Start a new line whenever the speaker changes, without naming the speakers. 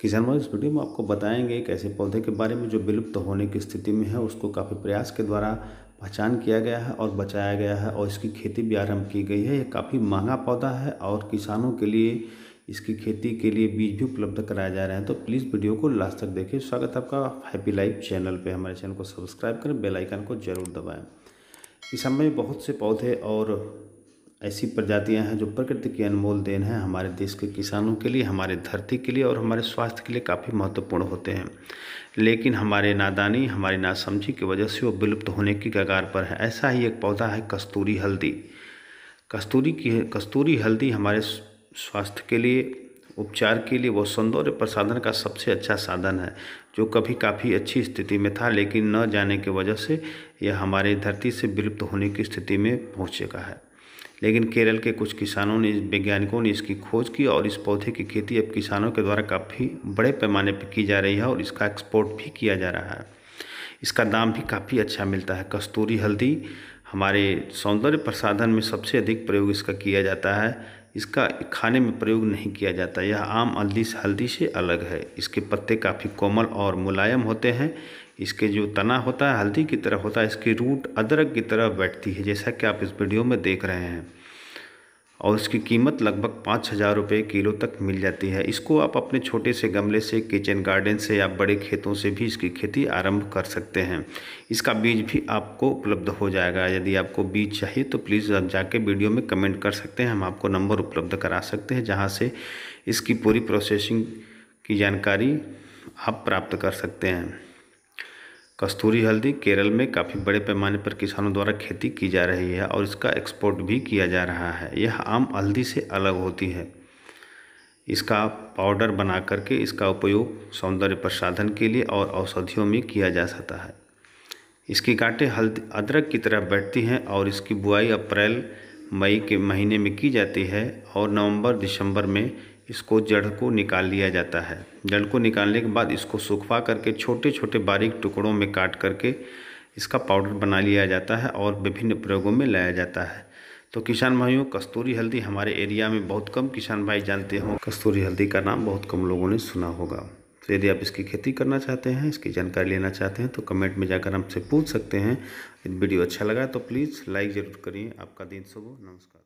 किसान भाई इस वीडियो में आपको बताएंगे एक ऐसे पौधे के बारे में जो विलुप्त होने की स्थिति में है उसको काफ़ी प्रयास के द्वारा पहचान किया गया है और बचाया गया है और इसकी खेती भी आरम्भ की गई है ये काफ़ी महंगा पौधा है और किसानों के लिए इसकी खेती के लिए बीज भी उपलब्ध कराया जा रहे हैं तो प्लीज़ वीडियो को लास्ट तक देखिए स्वागत है आपका हैप्पी लाइफ चैनल पे हमारे चैनल को सब्सक्राइब करें बेल आइकन को जरूर दबाएं किसान समय बहुत से पौधे और ऐसी प्रजातियां हैं जो प्रकृति की अनमोल देन है हमारे देश के किसानों के लिए हमारे धरती के लिए और हमारे स्वास्थ्य के लिए काफ़ी महत्वपूर्ण होते हैं लेकिन हमारे नादानी हमारी नासमझी की वजह से वो विलुप्त होने की कगार पर है ऐसा ही एक पौधा है कस्तूरी हल्दी कस्तूरी की कस्तूरी हल्दी हमारे स्वास्थ्य के लिए उपचार के लिए वो सौंदर्य प्रसाधन का सबसे अच्छा साधन है जो कभी काफ़ी अच्छी स्थिति में था लेकिन न जाने की वजह से यह हमारी धरती से विलुप्त होने की स्थिति में पहुँचेगा है लेकिन केरल के कुछ किसानों ने वैज्ञानिकों ने इसकी खोज की और इस पौधे की खेती अब किसानों के द्वारा काफ़ी बड़े पैमाने पर की जा रही है और इसका एक्सपोर्ट भी किया जा रहा है इसका दाम भी काफ़ी अच्छा मिलता है कस्तूरी हल्दी हमारे सौंदर्य प्रसाधन में सबसे अधिक प्रयोग इसका किया जाता है इसका खाने में प्रयोग नहीं किया जाता यह आम हल्दी हल्दी से अलग है इसके पत्ते काफ़ी कोमल और मुलायम होते हैं इसके जो तना होता है हल्दी की तरह होता है इसकी रूट अदरक की तरह बैठती है जैसा कि आप इस वीडियो में देख रहे हैं और इसकी कीमत लगभग पाँच हज़ार रुपये किलो तक मिल जाती है इसको आप अपने छोटे से गमले से किचन गार्डन से या बड़े खेतों से भी इसकी खेती आरंभ कर सकते हैं इसका बीज भी आपको उपलब्ध हो जाएगा यदि आपको बीज चाहिए तो प्लीज़ आप जाके वीडियो में कमेंट कर सकते हैं हम आपको नंबर उपलब्ध करा सकते हैं जहाँ से इसकी पूरी प्रोसेसिंग की जानकारी आप प्राप्त कर सकते हैं कस्तूरी हल्दी केरल में काफ़ी बड़े पैमाने पर किसानों द्वारा खेती की जा रही है और इसका एक्सपोर्ट भी किया जा रहा है यह आम हल्दी से अलग होती है इसका पाउडर बना करके इसका उपयोग सौंदर्य प्रसाधन के लिए और औषधियों में किया जा सकता है इसकी काटें हल्दी अदरक की तरह बैठती हैं और इसकी बुआई अप्रैल मई के महीने में की जाती है और नवंबर दिसंबर में इसको जड़ को निकाल लिया जाता है जड़ को निकालने के बाद इसको सूखवा करके छोटे छोटे बारीक टुकड़ों में काट करके इसका पाउडर बना लिया जाता है और विभिन्न प्रयोगों में लाया जाता है तो किसान भाइयों कस्तूरी हल्दी हमारे एरिया में बहुत कम किसान भाई जानते हों कस्तूरी हल्दी का नाम बहुत कम लोगों ने सुना होगा तो यदि आप इसकी खेती करना चाहते हैं इसकी जानकारी लेना चाहते हैं तो कमेंट में जाकर हमसे पूछ सकते हैं वीडियो अच्छा लगा तो प्लीज़ लाइक ज़रूर करिए आपका दिन सुबह नमस्कार